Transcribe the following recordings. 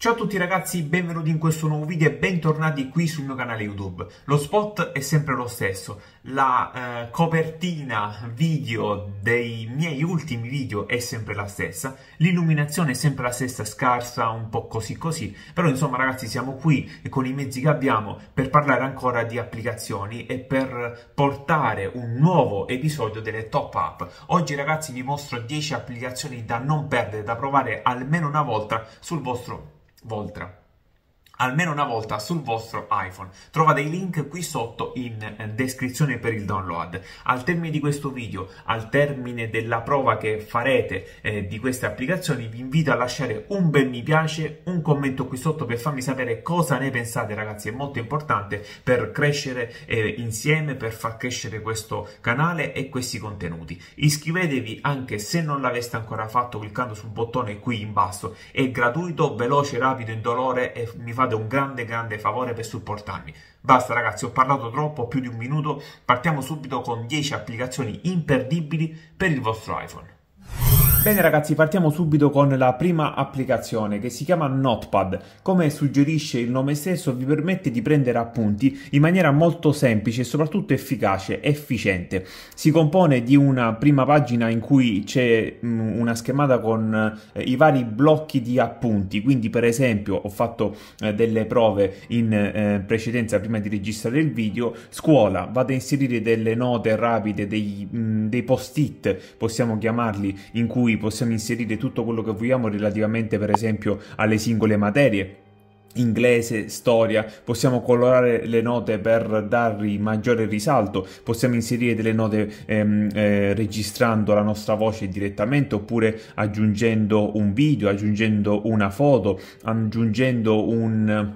Ciao a tutti ragazzi, benvenuti in questo nuovo video e bentornati qui sul mio canale YouTube. Lo spot è sempre lo stesso, la eh, copertina video dei miei ultimi video è sempre la stessa, l'illuminazione è sempre la stessa, scarsa, un po' così così, però insomma ragazzi siamo qui con i mezzi che abbiamo per parlare ancora di applicazioni e per portare un nuovo episodio delle top up. Oggi ragazzi vi mostro 10 applicazioni da non perdere, da provare almeno una volta sul vostro Voltra almeno una volta sul vostro iPhone. Trova dei link qui sotto in eh, descrizione per il download. Al termine di questo video, al termine della prova che farete eh, di queste applicazioni, vi invito a lasciare un bel mi piace, un commento qui sotto per farmi sapere cosa ne pensate ragazzi, è molto importante per crescere eh, insieme, per far crescere questo canale e questi contenuti. Iscrivetevi anche se non l'aveste ancora fatto cliccando sul bottone qui in basso, è gratuito, veloce, rapido, indolore e mi fa fate un grande grande favore per supportarmi. Basta ragazzi, ho parlato troppo, più di un minuto, partiamo subito con 10 applicazioni imperdibili per il vostro iPhone. Bene ragazzi, partiamo subito con la prima applicazione che si chiama Notepad. Come suggerisce il nome stesso, vi permette di prendere appunti in maniera molto semplice e soprattutto efficace, efficiente. Si compone di una prima pagina in cui c'è mm, una schermata con eh, i vari blocchi di appunti, quindi per esempio ho fatto eh, delle prove in eh, precedenza prima di registrare il video, scuola, vado a inserire delle note rapide, dei, mm, dei post-it, possiamo chiamarli, in cui cui possiamo inserire tutto quello che vogliamo relativamente per esempio alle singole materie inglese, storia, possiamo colorare le note per dargli maggiore risalto, possiamo inserire delle note ehm, eh, registrando la nostra voce direttamente oppure aggiungendo un video, aggiungendo una foto, aggiungendo un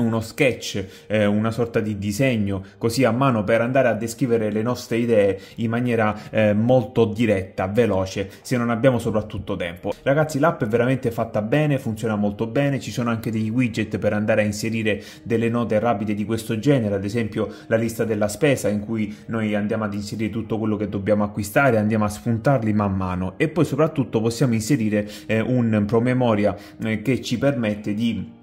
uno sketch, eh, una sorta di disegno così a mano per andare a descrivere le nostre idee in maniera eh, molto diretta, veloce, se non abbiamo soprattutto tempo. Ragazzi, l'app è veramente fatta bene, funziona molto bene, ci sono anche dei widget per andare a inserire delle note rapide di questo genere, ad esempio la lista della spesa in cui noi andiamo ad inserire tutto quello che dobbiamo acquistare, andiamo a spuntarli man mano e poi soprattutto possiamo inserire eh, un promemoria eh, che ci permette di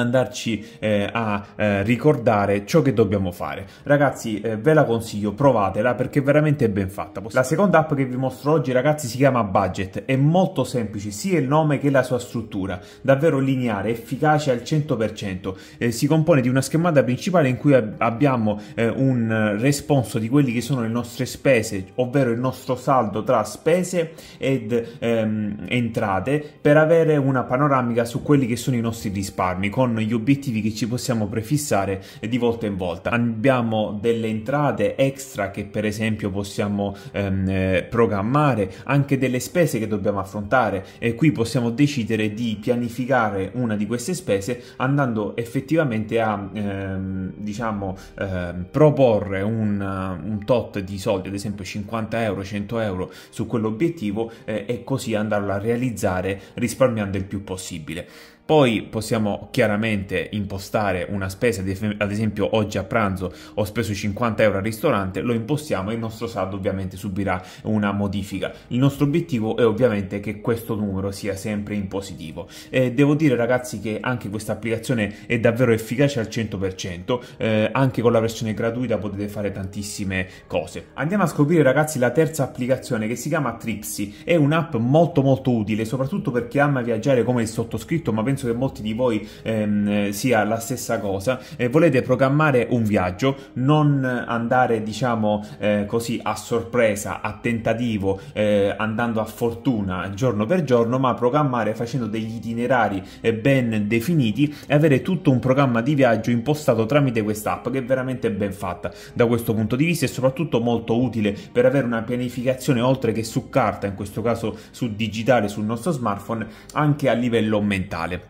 andarci eh, a eh, ricordare ciò che dobbiamo fare. Ragazzi, eh, ve la consiglio, provatela perché veramente è ben fatta. La seconda app che vi mostro oggi, ragazzi, si chiama Budget. È molto semplice, sia il nome che la sua struttura, davvero lineare, efficace al 100%. Eh, si compone di una schermata principale in cui ab abbiamo eh, un responso di quelli che sono le nostre spese, ovvero il nostro saldo tra spese ed ehm, entrate per avere una panoramica su quelli che sono i nostri risparmi con con gli obiettivi che ci possiamo prefissare di volta in volta. Abbiamo delle entrate extra che per esempio possiamo ehm, eh, programmare, anche delle spese che dobbiamo affrontare e qui possiamo decidere di pianificare una di queste spese andando effettivamente a ehm, diciamo ehm, proporre un, un, tot di soldi, ad esempio 50 euro, 100 euro su quell'obiettivo eh, e così andarlo a realizzare risparmiando il più possibile. Poi possiamo chiaramente impostare una spesa, ad esempio oggi a pranzo ho speso 50 euro al ristorante, lo impostiamo e il nostro saldo ovviamente subirà una modifica. Il nostro obiettivo è ovviamente che questo numero sia sempre in positivo. Eh, devo dire ragazzi che anche questa applicazione è davvero efficace al 100%, eh, anche con la versione gratuita potete fare tantissime cose. Andiamo a scoprire ragazzi la terza applicazione che si chiama Tripsy, è un'app molto molto utile soprattutto per chi ama viaggiare come il sottoscritto ma penso penso che molti di voi ehm, sia la stessa cosa, eh, volete programmare un viaggio, non andare diciamo eh, così a sorpresa, a tentativo, eh, andando a fortuna giorno per giorno, ma programmare facendo degli itinerari eh, ben definiti e avere tutto un programma di viaggio impostato tramite quest'app che è veramente ben fatta da questo punto di vista e soprattutto molto utile per avere una pianificazione oltre che su carta, in questo caso su digitale sul nostro smartphone, anche a livello mentale.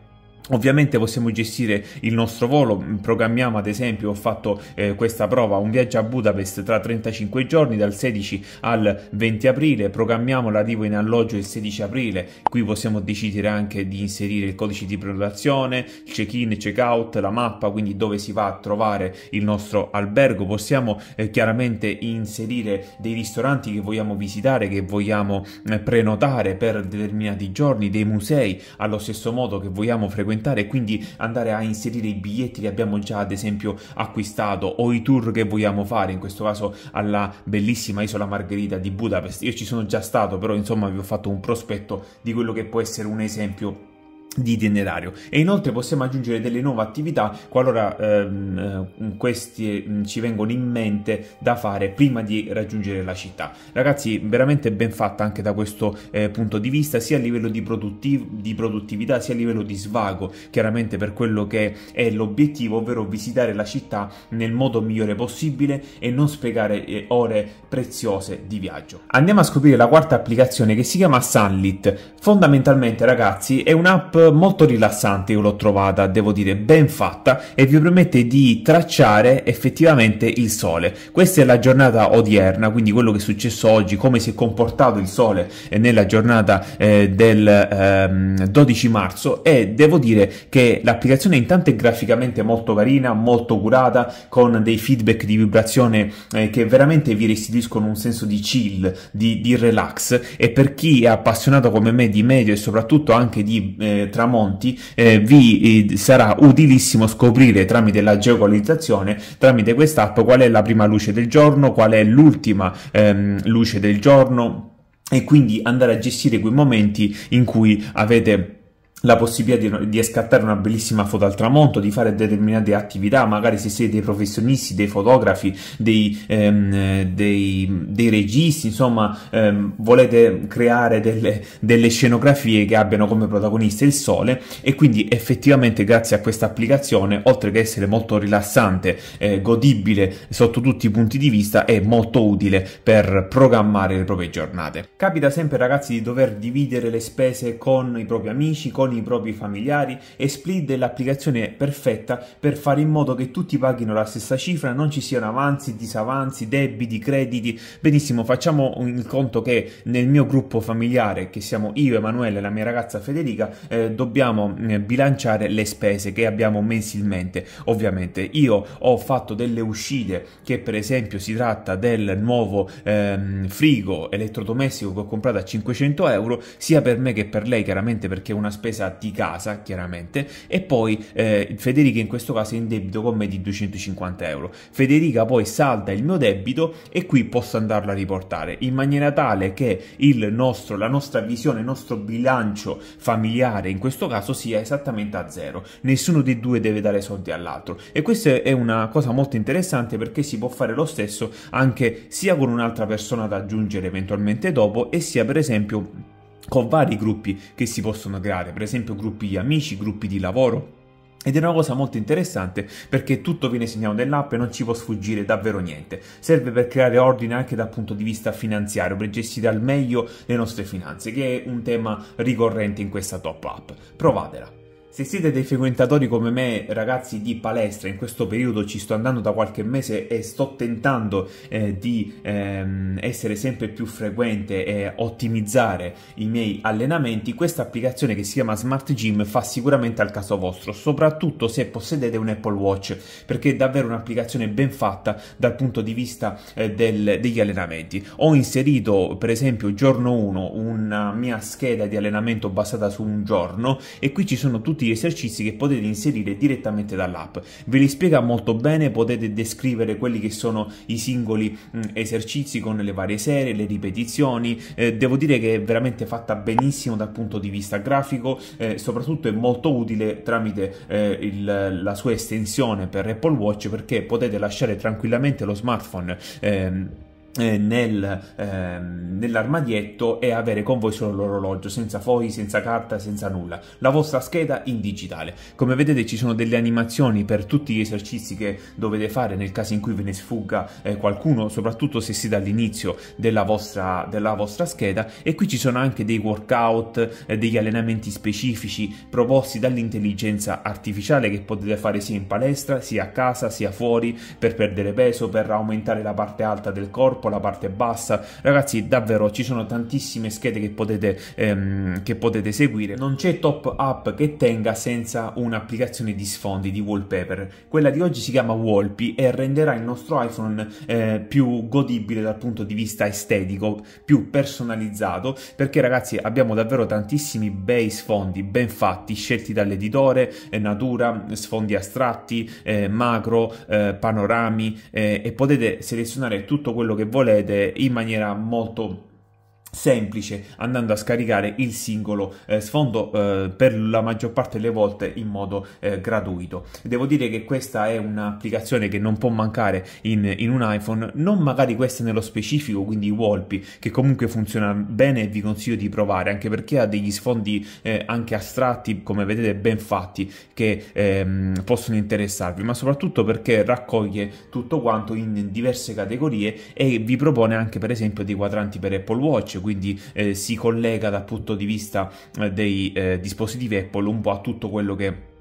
Ovviamente possiamo gestire il nostro volo, programmiamo ad esempio, ho fatto eh, questa prova, un viaggio a Budapest tra 35 giorni dal 16 al 20 aprile, programmiamo l'arrivo in alloggio il 16 aprile, qui possiamo decidere anche di inserire il codice di prenotazione, il check-in, check-out, la mappa, quindi dove si va a trovare il nostro albergo, possiamo eh, chiaramente inserire dei ristoranti che vogliamo visitare, che vogliamo eh, prenotare per determinati giorni, dei musei, allo stesso modo che vogliamo frequentare frequentare e quindi andare a inserire i biglietti che abbiamo già ad esempio acquistato o i tour che vogliamo fare, in questo caso alla bellissima isola Margherita di Budapest. Io ci sono già stato, però insomma vi ho fatto un prospetto di quello che può essere un esempio di itinerario e inoltre possiamo aggiungere delle nuove attività qualora ehm, queste mm, ci vengono in mente da fare prima di raggiungere la città ragazzi veramente ben fatta anche da questo eh, punto di vista sia a livello di, produttiv di, produttività sia a livello di svago chiaramente per quello che è l'obiettivo ovvero visitare la città nel modo migliore possibile e non spiegare eh, ore preziose di viaggio andiamo a scoprire la quarta applicazione che si chiama Sunlit fondamentalmente ragazzi è un'app molto rilassante, io l'ho trovata, devo dire, ben fatta e vi permette di tracciare effettivamente il sole. Questa è la giornata odierna, quindi quello che è successo oggi, come si è comportato il sole eh, nella giornata eh, del ehm, 12 marzo e devo dire che l'applicazione intanto è graficamente molto carina, molto curata, con dei feedback di vibrazione eh, che veramente vi restituiscono un senso di chill, di, di relax e per chi è appassionato come me di medio e soprattutto anche di eh, tramonti, eh, vi eh, sarà utilissimo scoprire tramite la geocolizzazione tramite quest'app, qual è la prima luce del giorno, qual è l'ultima ehm, luce del giorno e quindi andare a gestire quei momenti in cui avete la possibilità di, di, scattare una bellissima foto al tramonto, di fare determinate attività, magari se siete dei professionisti, dei fotografi, dei, ehm, dei, dei registi, insomma, ehm, volete creare delle, delle, scenografie che abbiano come protagonista il sole e quindi effettivamente grazie a questa applicazione, oltre che essere molto rilassante, eh, godibile sotto tutti i punti di vista, è molto utile per programmare le proprie giornate. Capita sempre ragazzi di dover dividere le spese con i propri amici, con i i propri familiari e Split è l'applicazione perfetta per fare in modo che tutti paghino la stessa cifra, non ci siano avanzi, disavanzi, debiti, crediti. Benissimo, facciamo il conto che nel mio gruppo familiare, che siamo io, Emanuele e la mia ragazza Federica, eh, dobbiamo eh, bilanciare le spese che abbiamo mensilmente. Ovviamente io ho fatto delle uscite che per esempio si tratta del nuovo ehm, frigo elettrodomestico che ho comprato a 500 euro, sia per me che per lei chiaramente perché è una spesa spesa di casa, chiaramente, e poi eh, Federica in questo caso è in debito con me di 250 euro. Federica poi salda il mio debito e qui posso andarlo a riportare in maniera tale che il nostro, la nostra visione, il nostro bilancio familiare in questo caso sia esattamente a zero. Nessuno dei due deve dare soldi all'altro e questa è una cosa molto interessante perché si può fare lo stesso anche sia con un'altra persona da aggiungere eventualmente dopo e sia per esempio con vari gruppi che si possono creare, per esempio gruppi di amici, gruppi di lavoro. Ed è una cosa molto interessante perché tutto viene segnato nell'app e non ci può sfuggire davvero niente. Serve per creare ordine anche dal punto di vista finanziario, per gestire al meglio le nostre finanze, che è un tema ricorrente in questa top app. Provatela! Se siete dei frequentatori come me, ragazzi di palestra, in questo periodo ci sto andando da qualche mese e sto tentando eh, di ehm, essere sempre più frequente e ottimizzare i miei allenamenti, questa applicazione che si chiama Smart Gym fa sicuramente al caso vostro, soprattutto se possedete un Apple Watch, perché è davvero un'applicazione ben fatta dal punto di vista eh, del, degli allenamenti. Ho inserito, per esempio, giorno 1 una mia scheda di allenamento basata su un giorno e qui ci sono tutti tutti gli esercizi che potete inserire direttamente dall'app. Ve li spiega molto bene, potete descrivere quelli che sono i singoli mh, mm, esercizi con le varie serie, le ripetizioni. Eh, devo dire che è veramente fatta benissimo dal punto di vista grafico, eh, soprattutto è molto utile tramite eh, il, la sua estensione per Apple Watch perché potete lasciare tranquillamente lo smartphone. Ehm, eh, nel, ehm, nell'armadietto e avere con voi solo l'orologio, senza fogli, senza carta, senza nulla, la vostra scheda in digitale. Come vedete ci sono delle animazioni per tutti gli esercizi che dovete fare nel caso in cui ve ne sfugga eh, qualcuno, soprattutto se siete all'inizio della vostra, della vostra scheda e qui ci sono anche dei workout, eh, degli allenamenti specifici proposti dall'intelligenza artificiale che potete fare sia in palestra, sia a casa, sia fuori, per perdere peso, per aumentare la parte alta del corpo, troppo la parte bassa. Ragazzi, davvero ci sono tantissime schede che potete, ehm, che potete seguire. Non c'è top up che tenga senza un'applicazione di sfondi, di wallpaper. Quella di oggi si chiama Walpi e renderà il nostro iPhone eh, più godibile dal punto di vista estetico, più personalizzato, perché ragazzi abbiamo davvero tantissimi bei sfondi ben fatti, scelti dall'editore, eh, natura, sfondi astratti, eh, macro, eh, panorami eh, e potete selezionare tutto quello che volete in maniera molto semplice andando a scaricare il singolo eh, sfondo eh, per la maggior parte delle volte in modo eh, gratuito devo dire che questa è un'applicazione che non può mancare in, in, un iPhone non magari questa nello specifico quindi Wolpi che comunque funziona bene e vi consiglio di provare anche perché ha degli sfondi eh, anche astratti come vedete ben fatti che ehm, possono interessarvi ma soprattutto perché raccoglie tutto quanto in diverse categorie e vi propone anche per esempio dei quadranti per Apple Watch quindi eh, si collega dal punto di vista eh, dei eh, dispositivi Apple un po' a tutto quello che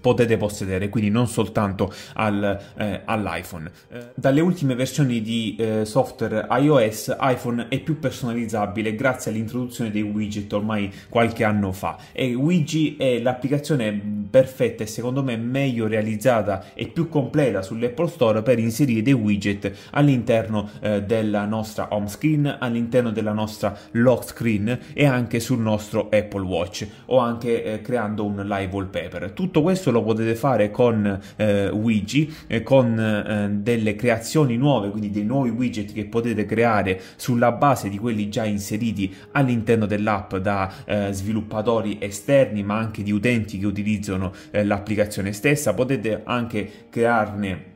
potete possedere, quindi non soltanto al, eh, all'iPhone. Eh, dalle ultime versioni di eh, software iOS, iPhone è più personalizzabile grazie all'introduzione dei widget ormai qualche anno fa e Wigi è l'applicazione perfetta e secondo me meglio realizzata e più completa sull'Apple Store per inserire dei widget all'interno eh, della nostra home screen, all'interno della nostra lock screen e anche sul nostro Apple Watch o anche eh, creando un live wallpaper. Tutto questo stesso lo potete fare con eh, Wigi, eh, con eh, delle creazioni nuove, quindi dei nuovi widget che potete creare sulla base di quelli già inseriti all'interno dell'app da eh, sviluppatori esterni, ma anche di utenti che utilizzano eh, l'applicazione stessa. Potete anche crearne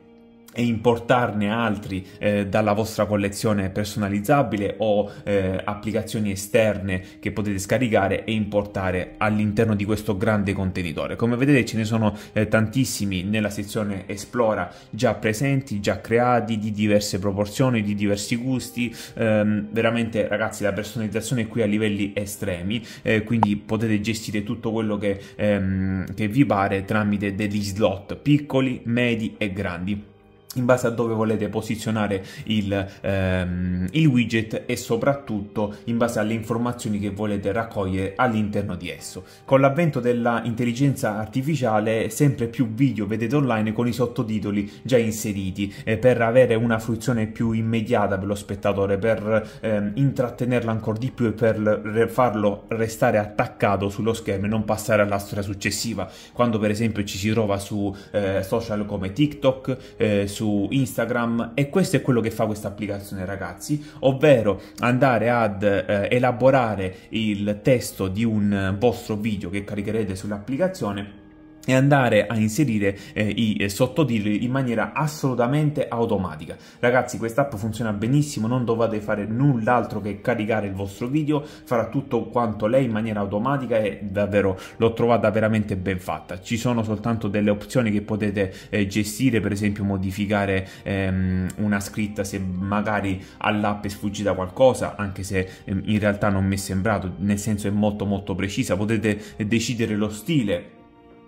e importarne altri eh, dalla vostra collezione personalizzabile o eh, applicazioni esterne che potete scaricare e importare all'interno di questo grande contenitore. Come vedete ce ne sono eh, tantissimi nella sezione esplora già presenti, già creati, di diverse proporzioni, di diversi gusti, ehm, veramente ragazzi la personalizzazione è qui a livelli estremi, eh, quindi potete gestire tutto quello che, ehm, che vi pare tramite degli slot piccoli, medi e grandi in base a dove volete posizionare il, ehm, il, widget e soprattutto in base alle informazioni che volete raccogliere all'interno di esso. Con l'avvento dell'intelligenza artificiale sempre più video vedete online con i sottotitoli già inseriti eh, per avere una fruizione più immediata per lo spettatore, per ehm, intrattenerlo ancora di più e per farlo restare attaccato sullo schermo e non passare alla storia successiva. Quando per esempio ci si trova su eh, social come TikTok, eh, su su Instagram e questo è quello che fa questa applicazione ragazzi, ovvero andare ad eh, elaborare il testo di un vostro video che caricherete sull'applicazione e andare a inserire eh, i eh, sottotitoli in maniera assolutamente automatica. Ragazzi, quest'app funziona benissimo, non dovete fare null'altro che caricare il vostro video, farà tutto quanto lei in maniera automatica e davvero l'ho trovata veramente ben fatta. Ci sono soltanto delle opzioni che potete eh, gestire, per esempio modificare ehm, una scritta se magari all'app è sfuggita qualcosa, anche se ehm, in realtà non mi è sembrato, nel senso è molto molto precisa, potete eh, decidere lo stile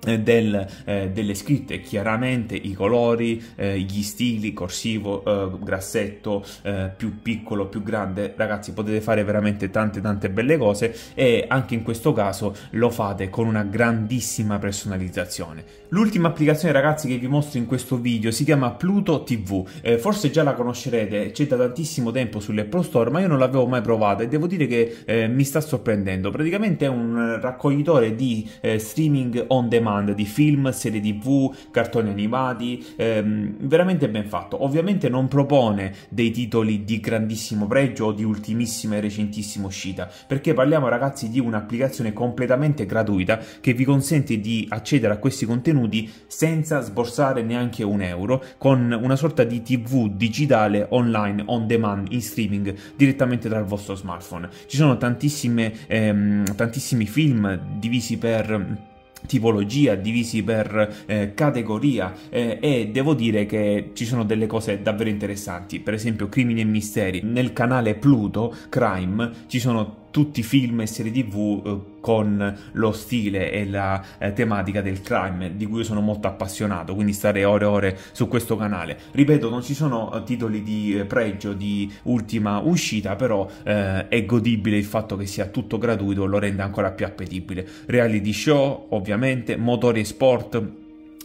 eh, del, eh, delle scritte chiaramente i colori eh, gli stili corsivo eh, grassetto eh, più piccolo più grande ragazzi potete fare veramente tante tante belle cose e anche in questo caso lo fate con una grandissima personalizzazione l'ultima applicazione ragazzi che vi mostro in questo video si chiama Pluto TV eh, forse già la conoscerete c'è da tantissimo tempo sulle sull'Apple Store ma io non l'avevo mai provata e devo dire che mi sta sorprendendo praticamente è un raccoglitore di streaming on demand demand di film, serie tv, cartoni animati, ehm, veramente ben fatto. Ovviamente non propone dei titoli di grandissimo pregio o di ultimissima e recentissima uscita, perché parliamo ragazzi di un'applicazione completamente gratuita che vi consente di accedere a questi contenuti senza sborsare neanche un euro, con una sorta di tv digitale online, on demand, in streaming, direttamente dal vostro smartphone. Ci sono tantissime, ehm, tantissimi film divisi per tipologia, divisi per eh, categoria eh, e devo dire che ci sono delle cose davvero interessanti, per esempio crimini e misteri. Nel canale Pluto Crime ci sono tutti film e serie tv eh, con lo stile e la eh, tematica del crime di cui sono molto appassionato quindi stare ore e ore su questo canale ripeto non ci sono eh, titoli di eh, pregio di ultima uscita però eh, è godibile il fatto che sia tutto gratuito lo rende ancora più appetibile reality show ovviamente motori e sport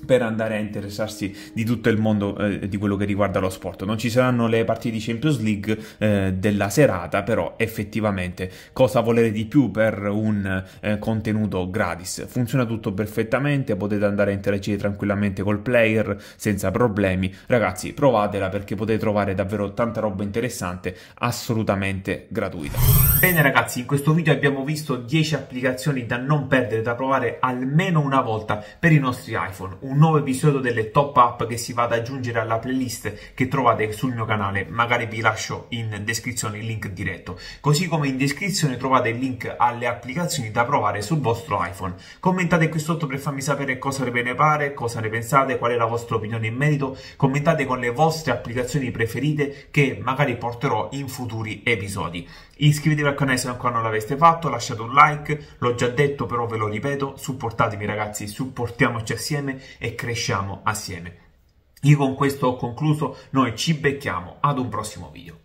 per andare a interessarsi di tutto il mondo eh, di quello che riguarda lo sport. Non ci saranno le partite di Champions League eh, della serata, però effettivamente cosa volere di più per un eh, contenuto gratis? Funziona tutto perfettamente, potete andare a interagire tranquillamente col player senza problemi. Ragazzi, provatela perché potete trovare davvero tanta roba interessante assolutamente gratuita. Bene ragazzi, in questo video abbiamo visto 10 applicazioni da non perdere, da provare almeno una volta per i nostri iPhone. Un un nuovo episodio delle top up che si va ad aggiungere alla playlist che trovate sul mio canale, magari vi lascio in descrizione il link diretto, così come in descrizione trovate il link alle applicazioni da provare sul vostro iPhone. Commentate qui sotto per farmi sapere cosa ve ne pare, cosa ne pensate, qual è la vostra opinione in merito, commentate con le vostre applicazioni preferite che magari porterò in futuri episodi. Iscrivetevi al canale se ancora non l'aveste fatto, lasciate un like, l'ho già detto però ve lo ripeto, supportatemi ragazzi, supportiamoci assieme e cresciamo assieme. Io con questo ho concluso, noi ci becchiamo ad un prossimo video.